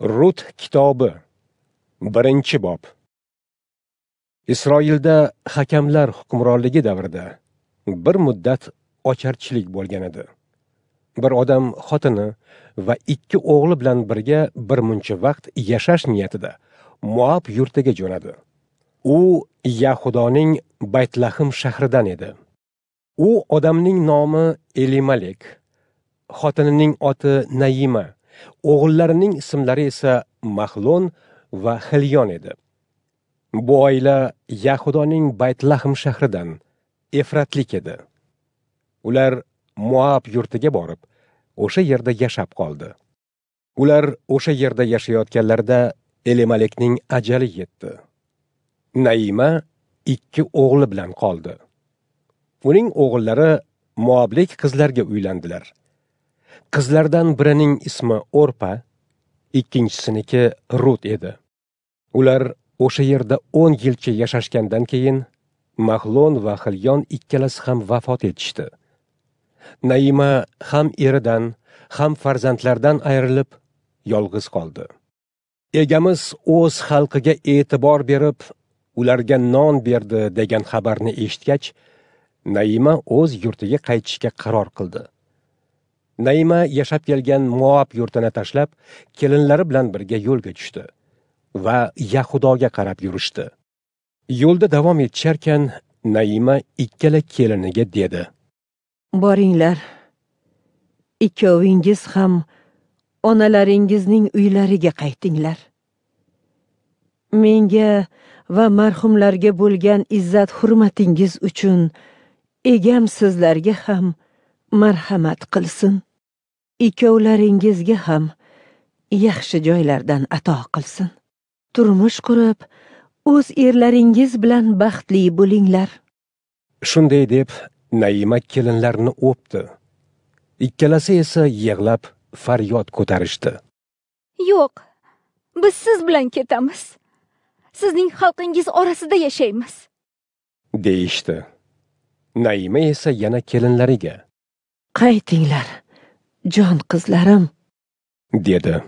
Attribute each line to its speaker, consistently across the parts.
Speaker 1: rut kitobi 1 bob isroilda hakamlar hukmronligi davrida bir muddat ocharchilik bo'lgan edi bir odam xotini va ikki o'g'li bilan birga bir muncha vaqt yashash niyatida moab yurtiga jo'nadi u yahudoning baytlahim shahridan edi u odamning nomi elimalek xotinining oti naima O'g'illarining ismlari esa Mahlon va xilyon edi. Bu oila Yahudoning Baytlahm shahridan Efratlik edi. Ular Moab yurtiga borib, o'sha yerda yashab qoldi. Ular o'sha yerda yashayotganlarida elimalekning ajali yetdi. Naima ikki o'g'li bilan qoldi. Uning o'g'illari Moablik qizlarga uylandilar. qizlardan birining ismi orpa ikkinchisiniki rut edi ular o'sha yerda 10 yilcha yashashgandan keyin mahlon va hilyon ikkalasi ham vafot etishdi naima ham eridan ham farzandlardan ayrilib yolg'iz qoldi egamiz o'z xalqiga e'tibor berib ularga non berdi degan xabarni eshitgach naima o'z yurtiga qaytishga qaror qildi naima yashab kelgan moab yurtini tashlab kelinlari bilan birga yo'lga tushdi va yahudoga qarab yurishdi yo'lda davom etisharkan naima ikkala keliniga dedi
Speaker 2: boringlar ikkovingiz ham onalaringizning uylariga qaytinglar menga va marhumlarga bo'lgan izzat hurmatingiz uchun egam sizlarga ham marhamat qilsin ikkovlaringizga ham yaxshi joylardan ato qilsin. Turmush qurib, o'z erlaringiz bilan baxtli bo'linglar.
Speaker 1: Shunday deb Naima kelinlarni o'pdi. Ikkalasi esa yig'lab faryod ko'tarishdi.
Speaker 3: Yo'q, biz siz bilan ketamiz. Sizning xalqingiz orasida yashaymiz.
Speaker 1: deyishdi. Naima esa yana kelinlariga
Speaker 2: qaytinglar jon qizlarim dedi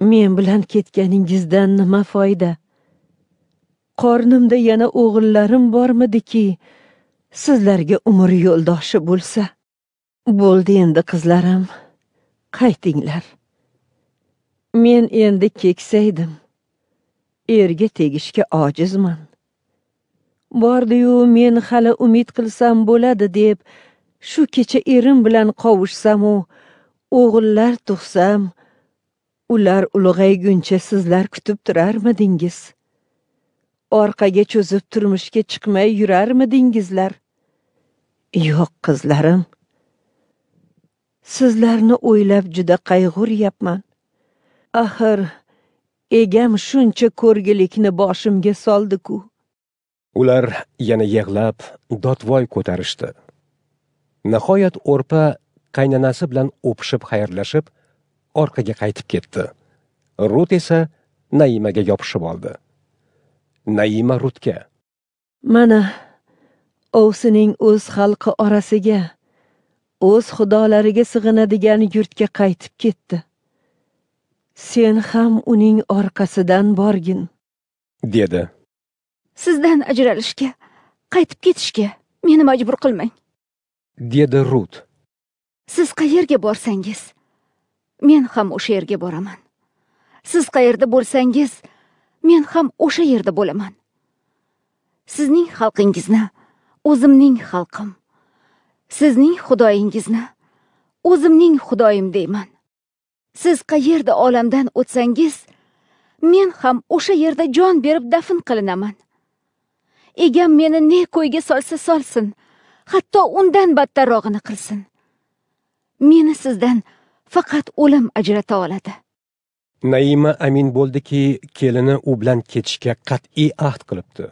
Speaker 2: men bilan ketganingizdan nima foyda qornimda yana o'g'illarim bormidiki sizlarga umr yo'ldoshi bo'lsa bo'ldi endi qizlarim qaytinglar men endi keksaydim erga tegishga ojizman bordiyu men hali umid qilsam bo'ladi deb shu kecha erim bilan qovushsam u o'g'illar tug'sam, ular ulg'ayguncha sizlar kutib turarmidingiz? Orqaga cho'zib turmushga chiqmay yurarmidingizlar? Yo'q, qizlarim. Sizlarni o'ylab juda qayg'uryapman. Axir, egam shuncha ko'rgilikni boshimga soldi-ku.
Speaker 1: Ular yana yig'lab dotvoy ko'tarishdi. Nihoyat o'rpa qaynanasi bilan o'pishib xayrlashib orqaga qaytib ketdi rut esa naimaga yopishib oldi naima rutga
Speaker 2: mana ovsining o'z xalqi orasiga o'z xudolariga sig'inadigan yurtga qaytib ketdi sen ham uning orqasidan borgin dedi sizdan
Speaker 3: ajralishga qaytib ketishga meni majbur qilmang dedi rut siz qayerga borsangiz men ham o'sha yerga boraman siz qayerda bo'lsangiz men ham o'sha yerda bo'laman sizning xalqingizni o'zimning xalqim sizning xudoyingizni o'zimning xudoyim deyman siz qayerda olamdan o'tsangiz men ham o'sha yerda jon berib dafn qilinaman egam meni ne ko'yga solsa solsin hatto undan battarrog'ini qilsin meni sizdan faqat o'lim ajrata oladi
Speaker 1: naima amin bo'ldiki kelini u bilan ketishga qat'iy ahd qilibdi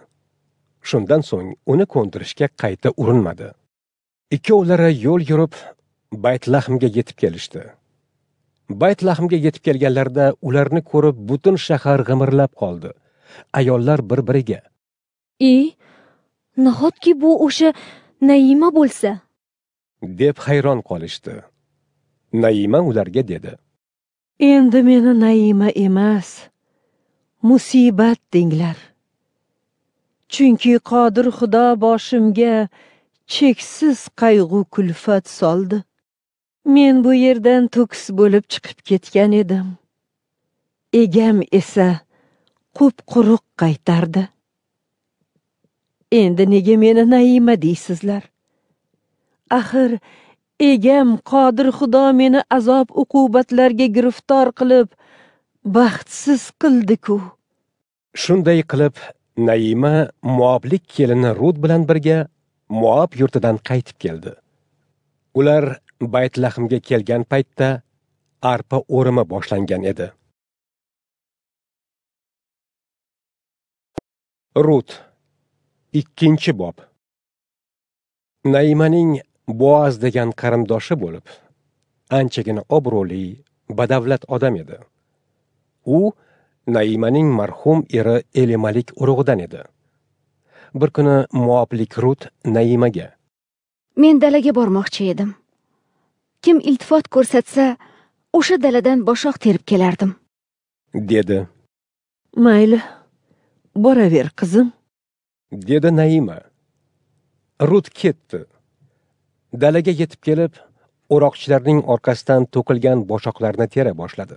Speaker 1: shundan so'ng uni ko'ndirishga qayta urinmadi ikkovlari yo'l yurib baytlahmga yetib kelishdi baytlahmga yetib kelganlarida ularni ko'rib butun shahar g'imirlab qoldi ayollar bir biriga
Speaker 3: e nahotki bu o'sha naima bo'lsa
Speaker 1: deb hayron qolishdi naima ularga dedi
Speaker 3: endi meni
Speaker 2: naima emas musibat denglar chunki qodir xudo boshimga cheksiz qayg'u kulfat soldi men bu yerdan to'kis bo'lib chiqib ketgan edim egam esa qup quruq qaytardi endi nega meni naima deysizlar axir egam qodir xudo meni azob uqubatlarga giriftor qilib baxtsiz qildi-ku.
Speaker 1: Shunday qilib Naima Muoblik kelini Rud bilan birga Muob yurtidan qaytib keldi. Ular Baytlahmga kelgan paytda arpa o'rimi boshlangan edi.
Speaker 3: Rut ikkinchi bob Naimaning boaz degan
Speaker 1: qarindoshi bo'lib anchagina obro'li badavlat odam edi u naimaning marhum eri elimalik urug'idan edi bir kuni muoblik rut naimaga
Speaker 3: men dalaga bormoqchi edim kim iltifot ko'rsatsa o'sha daladan boshoq terib kelardim dedi mayli boraver qizim
Speaker 1: dedi naima rut ketdi dalaga yetib kelib o'roqchilarning orqasidan to'kilgan boshoqlarni tera boshladi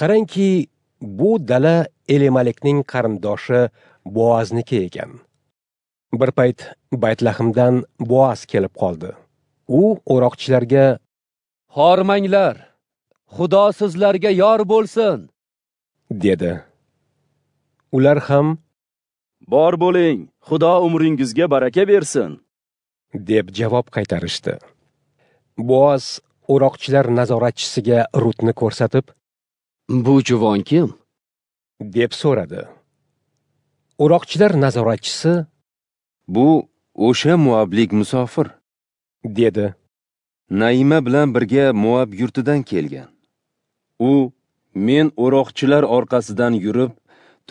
Speaker 1: qarangki bu dala elimalikning qarindoshi boazniki ekan bir payt baytlahimdan boaz kelib qoldi u o'roqchilarga
Speaker 4: hormanglar xudo sizlarga yor bo'lsin
Speaker 1: dedi ular ham
Speaker 4: bor bo'ling xudo umringizga baraka bersin
Speaker 1: deb javob qaytarishdi boaz o'roqchilar nazoratchisiga rutni ko'rsatib bu juvon kim deb so'radi o'roqchilar nazoratchisi bu o'sha muablik musofir dedi
Speaker 4: naima bilan birga muab yurtidan kelgan u men o'roqchilar orqasidan yurib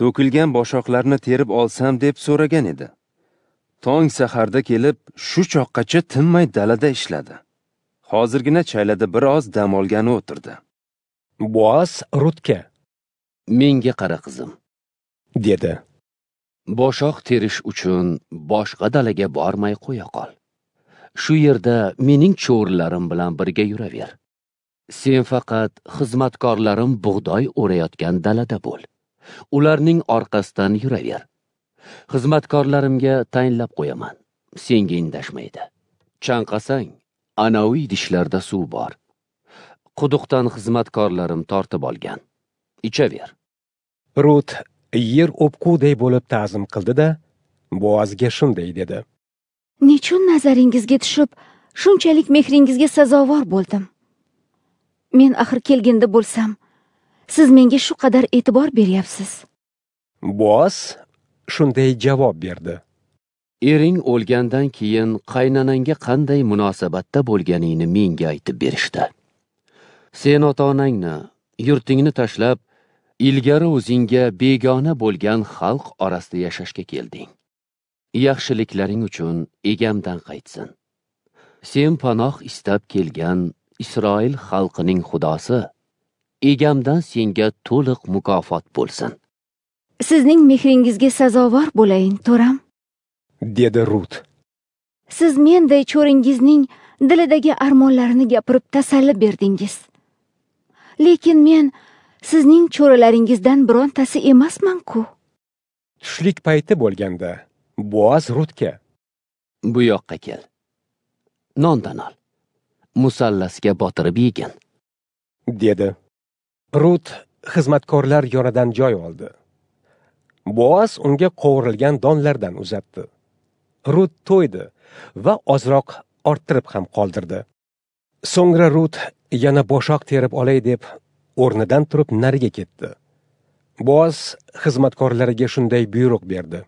Speaker 4: to'kilgan boshoqlarni terib olsam deb so'ragan edi tong saharda kelib shu choqqacha tinmay dalada ishladi hozirgina chaylada bir oz dam olgani o'tirdi boas rutga menga qara qizim dedi boshoq terish uchun boshqa dalaga bormay qo'ya qol shu yerda mening cho'rilarim bilan birga yuraver sen faqat xizmatkorlarim bug'doy o'rayotgan dalada bo'l ularning orqasidan yuraver xizmatkorlarimga tayinlab qo'yaman senga indashmaydi chanqasang anaviy idishlarda suv bor
Speaker 1: quduqdan xizmatkorlarim tortib olgan ichaver rut yer o'pquday bo'lib ta'zim qildi da boazga shunday dedi
Speaker 3: nechun nazaringizga tushib shunchalik mehringizga sazovor bo'ldim men axir kelganda bo'lsam siz menga shu qadar e'tibor beryapsiz
Speaker 1: boz shunday javob
Speaker 4: berdi ering o'lgandan keyin qaynanangga qanday munosabatda bo'lganingni menga aytib berishdi sen ota onangni yurtingni tashlab ilgari o'zingga begona bo'lgan xalq orasida yashashga kelding yaxshiliklaring uchun egamdan qaytsin sen panoh istab kelgan isroil xalqining xudosi egamdan senga to'liq mukofot bo'lsin
Speaker 3: sizning mehringizga sazovor bo'layin to'ram dedi rut siz menday cho'ringizning dilidagi armonlarini gapirib tasalli berdingiz lekin men sizning cho'ralaringizdan birontasi emasman-ku.
Speaker 1: tushlik payti bo'lganda boaz rutga bu yoqqa kel nondan ol
Speaker 4: musallasga botirib yegin dedi
Speaker 1: rut xizmatkorlar yonidan joy oldi boaz unga qovurilgan donlardan uzatdi rut to'ydi va ozroq orttirib ham qoldirdi so'ngra rut yana boshoq terib olay deb o'rnidan turib nariga ketdi boz xizmatkorlariga shunday buyruq berdi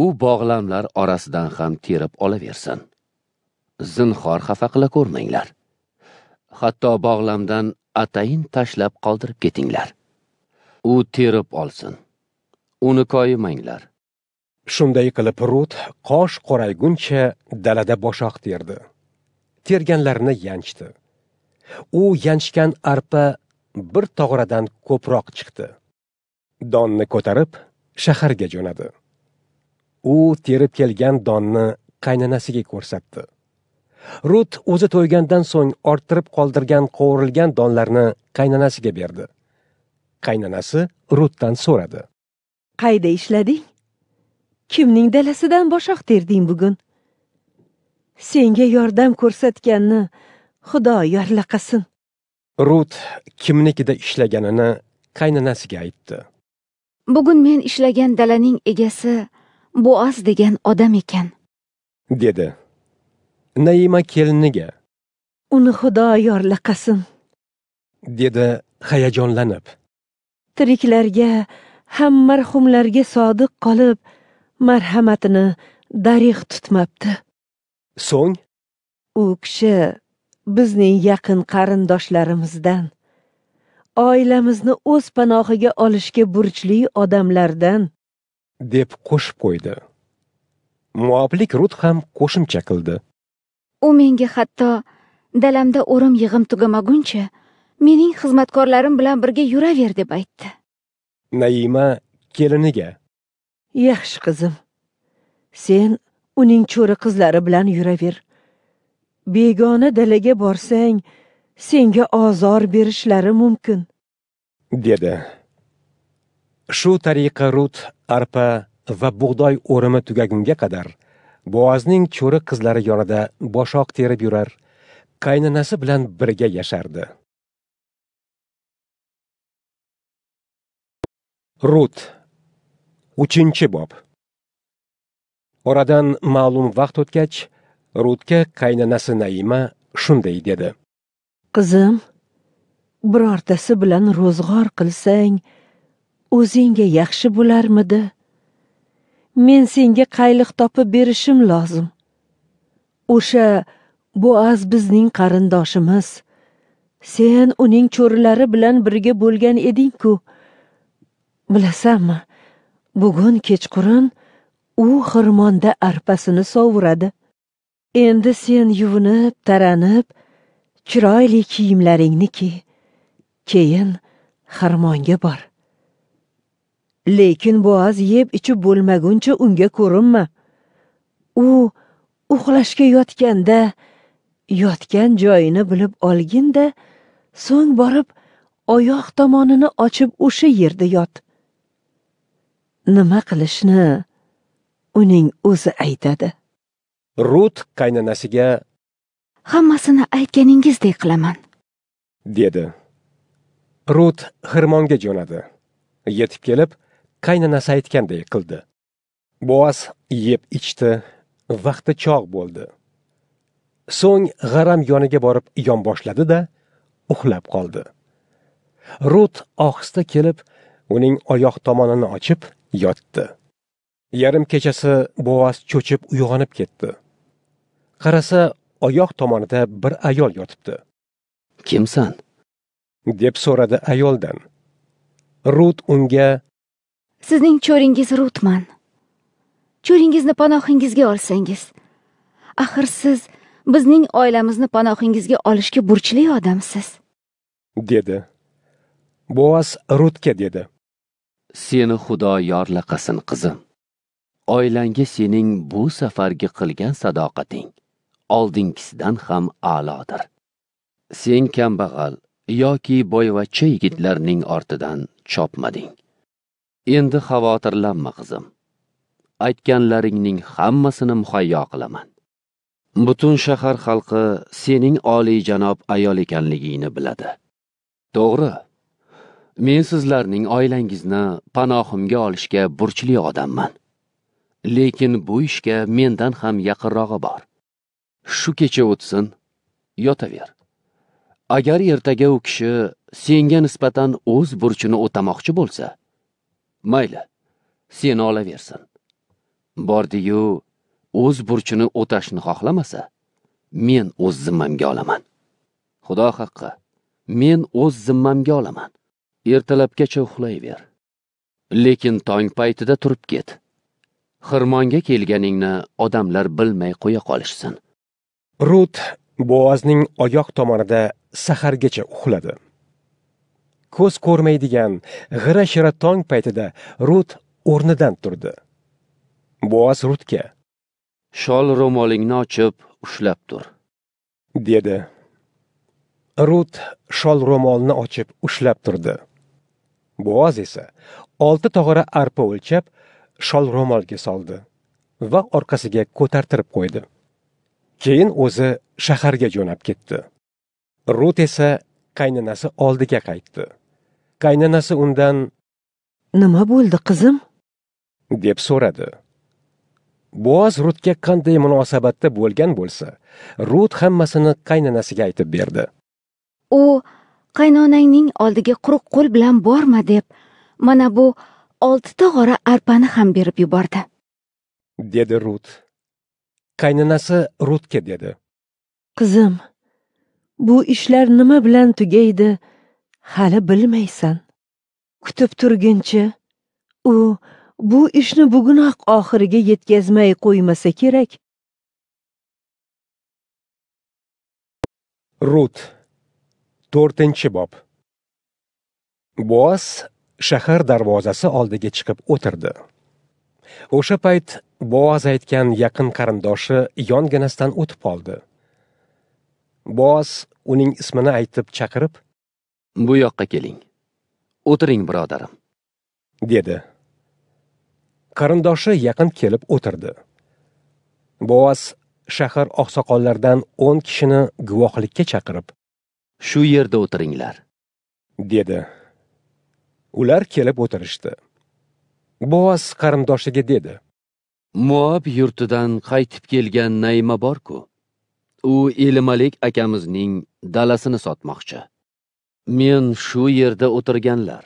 Speaker 4: u bog'lamlar orasidan ham terib olaversin zinhor xafa qila ko'rmanglar hatto bog'lamdan atayin tashlab qoldirib ketinglar
Speaker 1: u terib olsin uni koyimanglar shunday qilib rut qosh qorayguncha dalada boshoq terdi terganlarini yanchdi u yanchgan arpa bir tog'radan ko'proq chiqdi donni ko'tarib shaharga jo'nadi u terib kelgan donni qaynanasiga ko'rsatdi rut o'zi to'ygandan so'ng orttirib qoldirgan qovurilgan donlarni qaynanasiga berdi qaynanasi rutdan so'radi
Speaker 2: qayda ishlading kimning dalasidan boshoq terding bugun senga yordam ko'rsatganni
Speaker 3: xudo yorlaqasin
Speaker 1: rut kimnikida ishlaganini qaynonasiga aytdi
Speaker 3: bugun men ishlagan dalaning egasi boaz degan odam ekan
Speaker 1: dedi naima keliniga
Speaker 3: uni xudo yorlaqasin
Speaker 1: dedi hayajonlanib
Speaker 2: tiriklarga ham marhumlarga sodiq qolib marhamatini darig' tutmabdi so'ng u kishi bizning yaqin qarindoshlarimizdan oilamizni o'z panohiga olishga burchli odamlardan
Speaker 1: deb qo'shib qo'ydi muoblik rut ham qo'shimcha qildi
Speaker 3: u menga hatto dalamda o'rim yig'im tugamaguncha mening xizmatkorlarim bilan birga yuraver deb aytdi
Speaker 1: Naima keliniga.
Speaker 3: Yaxshi qizim.
Speaker 2: Sen uning cho'ri qizlari bilan yuraver. Begona dalaga borsang, senga ozor berishlari mumkin,
Speaker 1: dedi. Shu tariqa Rut arpa va bug'doy o'rimi tugagunga qadar Boazning cho'ri qizlari yonida boshoq terib yurar, qaynanasi bilan birga yashardi. rut uchinchi bob oradan ma'lum vaqt o'tgach rutga qaynanasi naima shunday dedi
Speaker 2: qizim birortasi bilan ro'zg'or qilsang o'zingga yaxshi bo'larmidi men senga qayliq topib berishim lozim o'sha boaz bizning qarindoshimiz sen uning cho'rilari bilan birga bo'lgan eding-ku. bilasanmi bugun kechqurun u xirmonda arpasini sovuradi endi sen yuvinib taranib chiroyli kiyimlaringni ki keyin xirmonga bor lekin boaz yeb ichib bo'lmaguncha unga ko'rinma u uxlashga yotganda yotgan joyini bilib olginda so'ng borib oyoq tomonini ochib o'sha yerda yot nima qilishni
Speaker 3: uning o'zi aytadi
Speaker 1: rut qaynanasiga
Speaker 3: hammasini aytganingizdek qilaman
Speaker 1: dedi rut xirmonga jo'nadi yetib kelib qaynanasi aytganday qildi boaz yeb ichdi vaqti chog' bo'ldi so'ng g'aram yoniga borib yonboshladi da uxlab qoldi rut ohista kelib uning oyoq tomonini ochib yotdi yarim kechasi bovas cho'chib uyg'onib ketdi qarasa oyoq tomonida bir ayol yotibdi kimsan deb so'radi ayoldan rut unga
Speaker 3: sizning cho'ringiz rutman cho'ringizni panohingizga olsangiz axir siz bizning oilamizni panohingizga olishga burchli odamsiz
Speaker 1: dedi bovas
Speaker 4: rutga dedi seni xudo yorlaqasin qizim oilangga sening bu safargi qilgan sadoqating oldingisidan ham a'lodir sen kambag'al yoki boyvachcha yigitlarning ortidan chopmading endi xavotirlanma qizim aytganlaringning hammasini muhayyo qilaman butun shahar xalqi sening oliyjanob ayol ekanligingni biladi to'g'ri men sizlarning oilangizni panohimga olishga burchli odamman lekin bu ishga mendan ham yaqinrog'i bor shu kecha o'tsin yotaver agar ertaga u kishi senga nisbatan o'z burchini o'tamoqchi bo'lsa mayli seni olaversin bordiyu o'z burchini o'tashni xohlamasa men o'z zimmamga olaman xudo haqqi men o'z zimmamga olaman ertalabgacha uxlayver lekin tong paytida turib ket xirmonga kelganingni odamlar bilmay qo'ya qolishsin
Speaker 1: rut Boazning oyoq tomonida sahargacha uxladi ko'z ko'rmaydigan g'ira shira tong paytida rut o'rnidan turdi Boaz
Speaker 4: rutga shol ro'molingni ochib ushlab tur dedi
Speaker 1: rut shol ro'molni ochib ushlab turdi Boaz esa olti tog'ora arpa o'lchab shol ro'molga soldi va orqasiga ko'tartirib qo'ydi keyin o'zi shaharga jo'nab ketdi rut esa qaynanasi oldiga qaytdi qaynanasi undan nima bo'ldi qizim deb so'radi boaz rutga qanday munosabatda bo'lgan bo'lsa rut hammasini qaynanasiga aytib berdi
Speaker 3: u qaynonangning oldiga quruq qo'l bilan borma deb mana bu oltita g'ora arpani ham berib yubordi
Speaker 1: dedi rut qaynonasi rutga dedi
Speaker 3: qizim
Speaker 2: bu ishlar nima bilan tugaydi hali bilmaysan kutib turgincha u bu ishni bugunoq oxiriga yetkazmay qo'ymasa kerak
Speaker 1: rut to'rtinchi bob boz shahar darvozasi oldiga chiqib o'tirdi o'sha payt boaz aytgan yaqin qarindoshi yonginasidan o'tib qoldi boz uning ismini aytib chaqirib
Speaker 4: bu yoqqa keling
Speaker 1: o'tiring birodarim dedi qarindoshi yaqin kelib o'tirdi boaz shahar oqsoqollaridan o'n kishini guvohlikka chaqirib shu yerda o'tiringlar dedi ular kelib o'tirishdi boaz qarindoshiga dedi
Speaker 4: muob yurtidan qaytib kelgan nayma borku u elimalik akamizning dalasini sotmoqchi men shu yerda o'tirganlar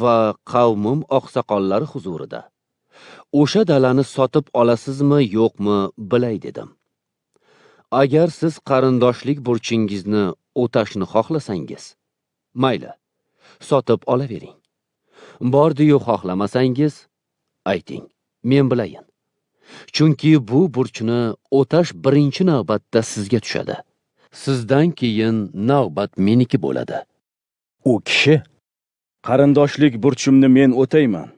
Speaker 4: va qavmim oqsoqollari huzurida o'sha dalani sotib olasizmi yo'qmi bilay dedim agar siz qarindoshlik burchingizni o'tashni xohlasangiz mayli sotib olavering bordiyu xohlamasangiz ayting men bilayin chunki bu burchni o'tash birinchi navbatda sizga tushadi sizdan keyin navbat meniki bo'ladi u kishi qarindoshlik burchimni men o'tayman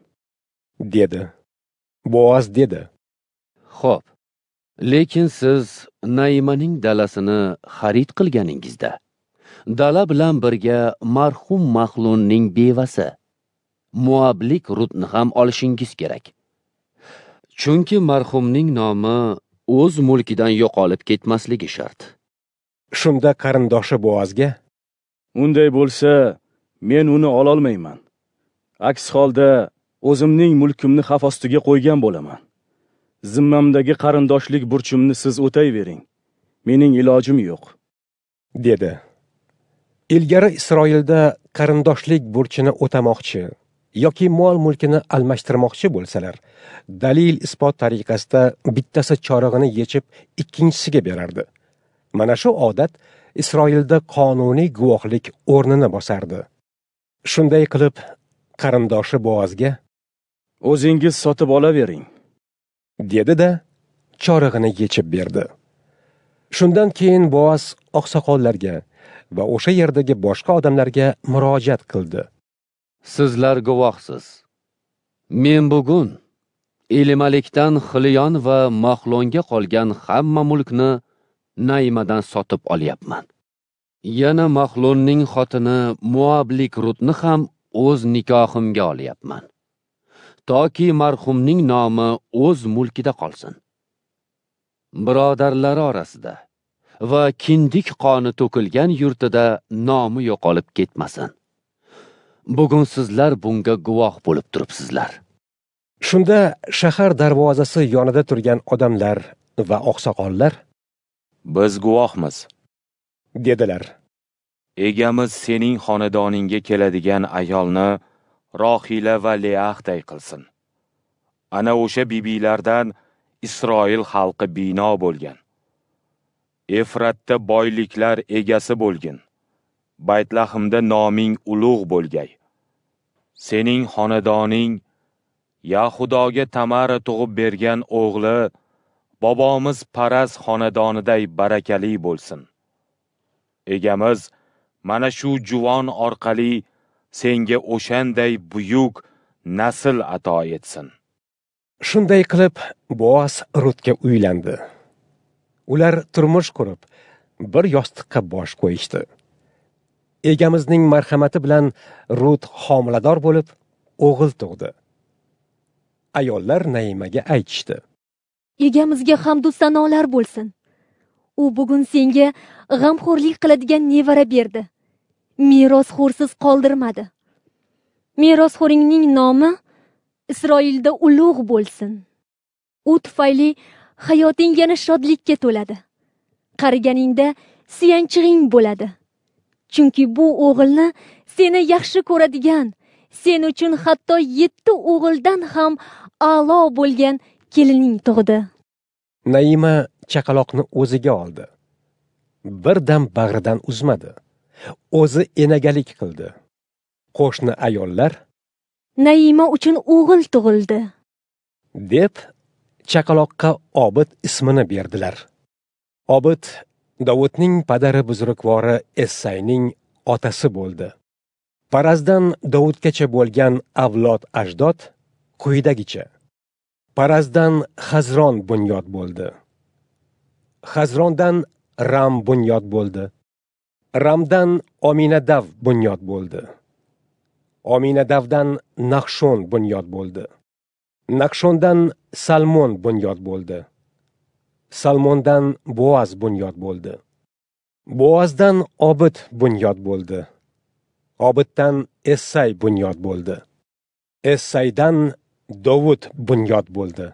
Speaker 1: dedi boaz dedi
Speaker 4: xo'p lekin siz naimaning dalasini xarid qilganingizda dala bilan birga marhum mahlunning bevasi muablik rudni ham olishingiz kerak chunki marhumning nomi o'z mulkidan yo'qolib ketmasligi shart
Speaker 1: shunda qarindoshi boazga unday bo'lsa men uni ololmayman aks holda o'zimning mulkimni xavf ostiga qo'ygan bo'laman zimmamdagi qarindoshlik burchimni siz o'tayvering mening ilojim yo'q dedi ilgari isroilda qarindoshlik burchini o'tamoqchi yoki mol mulkini almashtirmoqchi bo'lsalar dalil isbot tariqasida bittasi chorig'ini yechib ikkinchisiga berardi mana shu odat isroilda qonuniy guvohlik o'rnini bosardi shunday qilib qarindoshi boazga o'zingiz sotib olavering dedi da chorig'ini yechib berdi shundan keyin boaz oqsoqollarga va o'sha yerdagi boshqa odamlarga murojaat qildi
Speaker 4: sizlar guvohsiz men bugun elimalikdan xiliyon va mahlonga qolgan hamma mulkni naymadan sotib olyapman yana mahlonning xotini muablik rutni ham o'z nikohimga olyapman toki marhumning nomi o'z mulkida qolsin birodarlari orasida va kindik qoni to'kilgan yurtida nomi yo'qolib ketmasin bugun sizlar bunga guvoh bo'lib turibsizlar
Speaker 1: shunda shahar darvozasi yonida turgan odamlar va oqsoqollar biz guvohmiz dedilar egamiz sening xonadoningga keladigan ayolni rohila va leahday qilsin ana o'sha bibiylardan isroil xalqi bino bo'lgan efratda boyliklar egasi bo'lgin baytlahimda noming ulug' bo'lgay sening xonadoning ya xudoga tamara tug'ib bergan o'g'li bobomiz paras xonadoniday barakali bo'lsin egamiz mana shu juvon orqali senga o'shanday buyuk nasl ato etsin shunday qilib Boas rutga uylandi ular turmush qurib bir yostiqqa bosh qo'yishdi egamizning marhamati bilan rut homilador bo'lib o'g'il tug'di ayollar naimaga aytishdi
Speaker 3: egamizga hamdu sanolar bo'lsin u bugun senga g'amxo'rlik qiladigan nevara berdi merosxo'rsiz qoldirmadi merosxo'ringning nomi isroilda ulug' bo'lsin u tufayli hayoting yana shodlikka to'ladi qariganingda suyanchig'ing bo'ladi chunki bu o'g'ilni seni yaxshi ko'radigan sen uchun hatto yetti o'g'ildan ham a'lo bo'lgan kelining tug'di
Speaker 1: naima chaqaloqni o'ziga oldi birdam bag'ridan uzmadi o'zi enagalik qildi qo'shni ayollar
Speaker 3: naima uchun o'g'il tug'ildi
Speaker 1: deb chaqaloqqa obid ismini berdilar obid dovudning padari buzrukvori essayning otasi bo'ldi parazdan dovudgacha bo'lgan avlod ajdod quyidagicha parazdan hazron bunyod bo'ldi hazrondan ram bunyod bo'ldi ramdan ominadav bunyod bo'ldi ominadavdan naqshon bunyod bo'ldi naqshondan salmon bunyod bo'ldi salmondan boaz bunyod bo'ldi boazdan obid bunyod bo'ldi obiddan essay bunyod bo'ldi
Speaker 3: essaydan dovud bunyod bo'ldi